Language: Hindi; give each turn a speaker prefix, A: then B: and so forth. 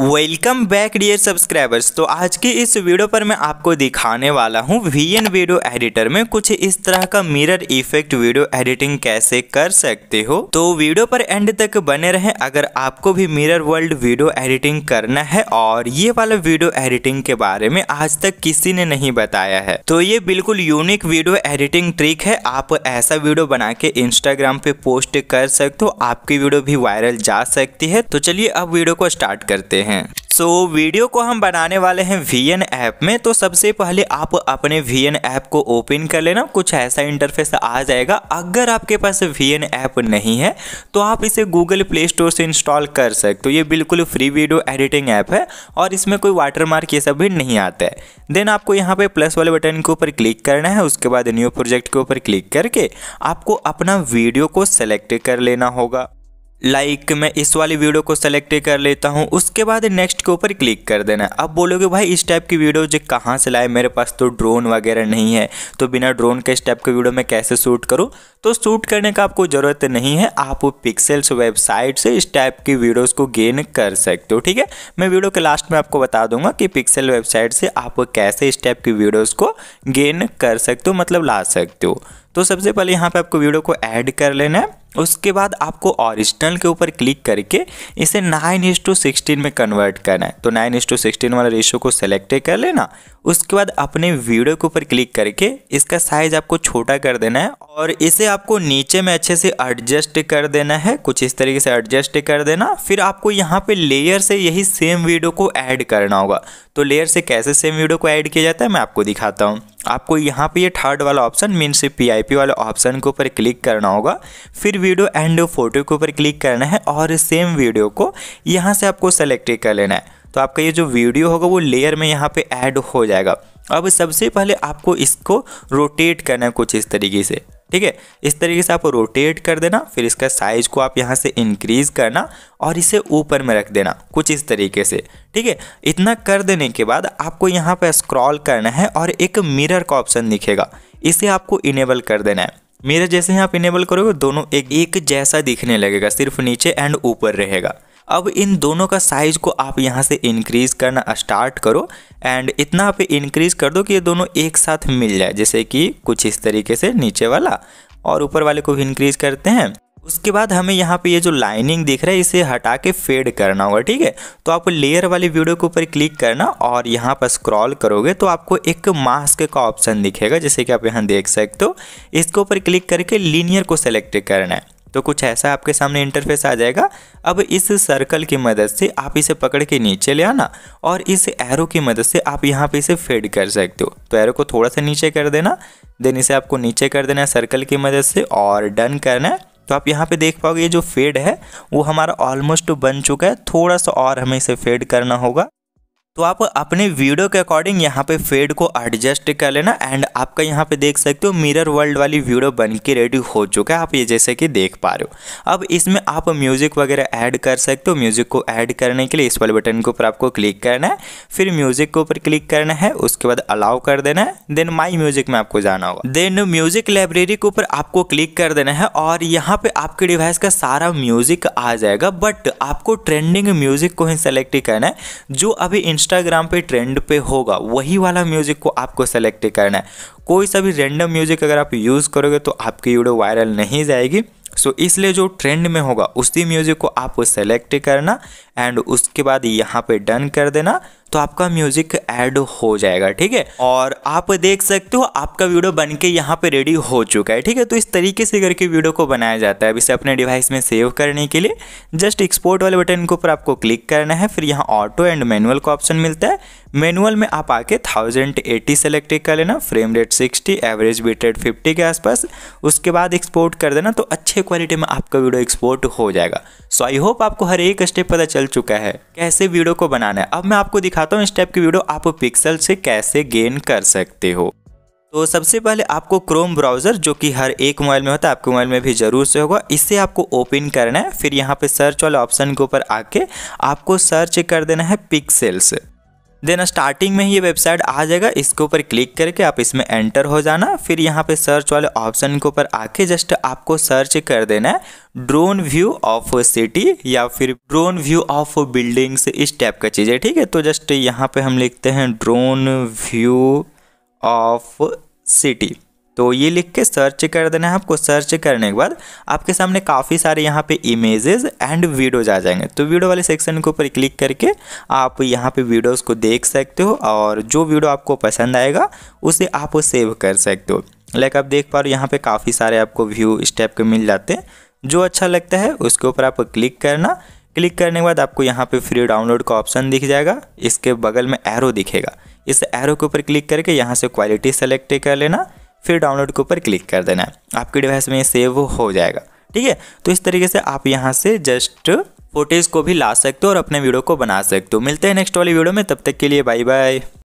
A: वेलकम बैक डियर सब्सक्राइबर्स तो आज की इस वीडियो पर मैं आपको दिखाने वाला हूँ वी एन वीडियो एडिटर में कुछ इस तरह का मिरर इफेक्ट वीडियो एडिटिंग कैसे कर सकते हो तो वीडियो पर एंड तक बने रहें अगर आपको भी मिरर वर्ल्ड वीडियो एडिटिंग करना है और ये वाला वीडियो एडिटिंग के बारे में आज तक किसी ने नहीं बताया है तो ये बिल्कुल यूनिक वीडियो एडिटिंग ट्रिक है आप ऐसा वीडियो बना के इंस्टाग्राम पे पोस्ट कर सकते हो आपकी वीडियो भी वायरल जा सकती है तो चलिए अब वीडियो को स्टार्ट करते हैं हैं सो so, वीडियो को हम बनाने वाले हैं वी एन ऐप में तो सबसे पहले आप अपने वी एन ऐप को ओपन कर लेना कुछ ऐसा इंटरफेस आ जाएगा अगर आपके पास वी एन ऐप नहीं है तो आप इसे गूगल प्ले स्टोर से इंस्टॉल कर सकते हो ये बिल्कुल फ्री वीडियो एडिटिंग ऐप है और इसमें कोई वाटरमार्क ये सब भी नहीं आता है देन आपको यहाँ पे प्लस वाले बटन के ऊपर क्लिक करना है उसके बाद न्यू प्रोजेक्ट के ऊपर क्लिक करके आपको अपना वीडियो को सेलेक्ट कर लेना होगा लाइक मैं इस वाली वीडियो को सेलेक्ट कर लेता हूँ उसके बाद नेक्स्ट के ऊपर क्लिक कर देना अब बोलोगे भाई इस टाइप की वीडियो जो कहाँ से लाए मेरे पास तो ड्रोन वगैरह नहीं है तो बिना ड्रोन के इस टाइप की वीडियो मैं कैसे शूट करूँ तो शूट करने का आपको ज़रूरत नहीं है आप पिक्सल्स वेबसाइट से इस टाइप की वीडियोज़ को गेन कर सकते हो ठीक है मैं वीडियो के लास्ट में आपको बता दूंगा कि पिक्सल वेबसाइट से आप कैसे इस टाइप की वीडियोज़ को गेन कर सकते हो मतलब ला सकते हो तो सबसे पहले यहाँ पे आपको वीडियो को ऐड कर लेना है उसके बाद आपको ओरिजिनल के ऊपर क्लिक करके इसे नाइन इंस टू सिक्सटीन में कन्वर्ट करना है तो नाइन इंस टू सिक्सटीन वाला रेशो को सेलेक्ट कर लेना उसके बाद अपने वीडियो के ऊपर क्लिक करके इसका साइज आपको छोटा कर देना है और इसे आपको नीचे में अच्छे से एडजस्ट कर देना है कुछ इस तरीके से एडजस्ट कर देना फिर आपको यहाँ पे लेयर से यही सेम वीडियो को ऐड करना होगा तो लेयर से कैसे सेम वीडियो को ऐड किया जाता है मैं आपको दिखाता हूँ आपको यहाँ पे ये थर्ड वाला ऑप्शन मीन्स पीआईपी वाले ऑप्शन के ऊपर क्लिक करना होगा फिर वीडियो एंड फोटो के ऊपर क्लिक करना है और सेम वीडियो को यहाँ से आपको सेलेक्ट कर लेना है तो आपका ये जो वीडियो होगा वो लेयर में यहाँ पे ऐड हो जाएगा अब सबसे पहले आपको इसको रोटेट करना है कुछ इस तरीके से ठीक है इस तरीके से आप रोटेट कर देना फिर इसका साइज को आप यहाँ से इंक्रीज करना और इसे ऊपर में रख देना कुछ इस तरीके से ठीक है इतना कर देने के बाद आपको यहाँ पर स्क्रॉल करना है और एक मिरर का ऑप्शन दिखेगा इसे आपको इनेबल कर देना है मिरर जैसे ही आप इनेबल करोगे दोनों एक एक जैसा दिखने लगेगा सिर्फ नीचे एंड ऊपर रहेगा अब इन दोनों का साइज़ को आप यहाँ से इंक्रीज़ करना स्टार्ट करो एंड इतना पे इंक्रीज़ कर दो कि ये दोनों एक साथ मिल जाए जैसे कि कुछ इस तरीके से नीचे वाला और ऊपर वाले को भी इंक्रीज़ करते हैं उसके बाद हमें यहाँ पे ये जो लाइनिंग दिख रहा है इसे हटा के फेड करना होगा ठीक है तो आप लेयर वाली वीडियो के ऊपर क्लिक करना और यहाँ पर स्क्रॉल करोगे तो आपको एक मास्क का ऑप्शन दिखेगा जैसे कि आप यहाँ देख सकते हो इसके ऊपर क्लिक करके लीनियर को सेलेक्ट करना है तो कुछ ऐसा आपके सामने इंटरफेस आ जाएगा अब इस सर्कल की मदद से आप इसे पकड़ के नीचे ले आना और इस एरो की मदद से आप यहाँ पे इसे फेड कर सकते हो तो एरो को थोड़ा सा नीचे कर देना देन इसे आपको नीचे कर देना है सर्कल की मदद से और डन करना है तो आप यहाँ पे देख पाओगे ये जो फेड है वो हमारा ऑलमोस्ट बन चुका है थोड़ा सा और हमें इसे फेड करना होगा तो आप अपने वीडियो के अकॉर्डिंग यहाँ पे फेड को एडजस्ट कर लेना एंड आपका यहाँ पे देख सकते हो मिरर वर्ल्ड वाली वीडियो बन के रेडी हो चुका है आप ये जैसे कि देख पा रहे हो अब इसमें आप म्यूज़िक वगैरह ऐड कर सकते हो म्यूज़िक को ऐड करने के लिए इस वाले बटन के ऊपर आपको क्लिक करना है फिर म्यूज़िक के ऊपर क्लिक करना है उसके बाद अलाउ कर देना है देन माई म्यूज़िक में आपको जाना होगा देन म्यूज़िक लाइब्रेरी के ऊपर आपको क्लिक कर देना है और यहाँ पे आपके डिवाइस का सारा म्यूज़िक आ जाएगा बट आपको ट्रेंडिंग म्यूज़िक को ही सेलेक्ट करना है जो अभी इंस्टाग्राम पे ट्रेंड पे होगा वही वाला म्यूज़िक को आपको सेलेक्ट करना है कोई सा भी रेंडम म्यूज़िक अगर आप यूज़ करोगे तो आपकी वीडियो वायरल नहीं जाएगी सो so, इसलिए जो ट्रेंड में होगा उसी म्यूज़िक को आपको सेलेक्ट करना एंड उसके बाद यहाँ पे डन कर देना तो आपका म्यूज़िक ऐड हो जाएगा ठीक है और आप देख सकते हो आपका वीडियो बन के यहाँ पे रेडी हो चुका है ठीक है तो इस तरीके से करके वीडियो को बनाया जाता है अब इसे अपने डिवाइस में सेव करने के लिए जस्ट एक्सपोर्ट वाले बटन के ऊपर आपको क्लिक करना है फिर यहाँ ऑटो एंड मैनुअल का ऑप्शन मिलता है मैनुअल में आप आके थाउजेंड एटी सेलेक्ट कर लेना frame rate sixty average bit rate fifty के आसपास उसके बाद एक्सपोर्ट कर देना तो अच्छे क्वालिटी में आपका वीडियो एक्सपोर्ट हो जाएगा सो आई होप आपको हर एक स्टेप पता चल चुका है कैसे वीडियो को बनाना है अब मैं आपको दिखाता हूँ इस टाइप की वीडियो आप पिक्सल से कैसे गेन कर सकते हो तो सबसे पहले आपको क्रोम ब्राउज़र जो कि हर एक मोबाइल में होता है आपके मोबाइल में भी ज़रूर से होगा इसे आपको ओपन करना है फिर यहाँ पे सर्च वाले ऑप्शन के ऊपर आके आपको सर्च कर देना है पिक्सेल्स देन स्टार्टिंग में ही ये वेबसाइट आ जाएगा इसके ऊपर क्लिक करके आप इसमें एंटर हो जाना फिर यहाँ पे सर्च वाले ऑप्शन के ऊपर आके जस्ट आपको सर्च कर देना है ड्रोन व्यू ऑफ सिटी या फिर ड्रोन व्यू ऑफ बिल्डिंग्स इस टाइप का चीज़ है ठीक है तो जस्ट यहाँ पे हम लिखते हैं ड्रोन व्यू ऑफ सिटी तो ये लिख के सर्च कर देना है आपको सर्च करने के बाद आपके सामने काफ़ी सारे यहाँ पे इमेजेस एंड वीडियोज आ जाएंगे तो वीडियो वाले सेक्शन के ऊपर क्लिक करके आप यहाँ पे वीडियोस को देख सकते हो और जो वीडियो आपको पसंद आएगा उसे आप सेव कर सकते हो लाइक आप देख पा रहे हो यहाँ पर काफ़ी सारे आपको व्यू इस टाइप के मिल जाते हैं जो अच्छा लगता है उसके ऊपर आप क्लिक करना क्लिक करने के बाद आपको यहाँ पर फ्री डाउनलोड का ऑप्शन दिख जाएगा इसके बगल में एरो दिखेगा इस एरो के ऊपर क्लिक करके यहाँ से क्वालिटी सेलेक्ट कर लेना फिर डाउनलोड के ऊपर क्लिक कर देना है आपके डिवाइस में सेव हो जाएगा ठीक है तो इस तरीके से आप यहाँ से जस्ट फोटेज को भी ला सकते हो और अपने वीडियो को बना सकते हो मिलते हैं नेक्स्ट वाली वीडियो में तब तक के लिए बाय बाय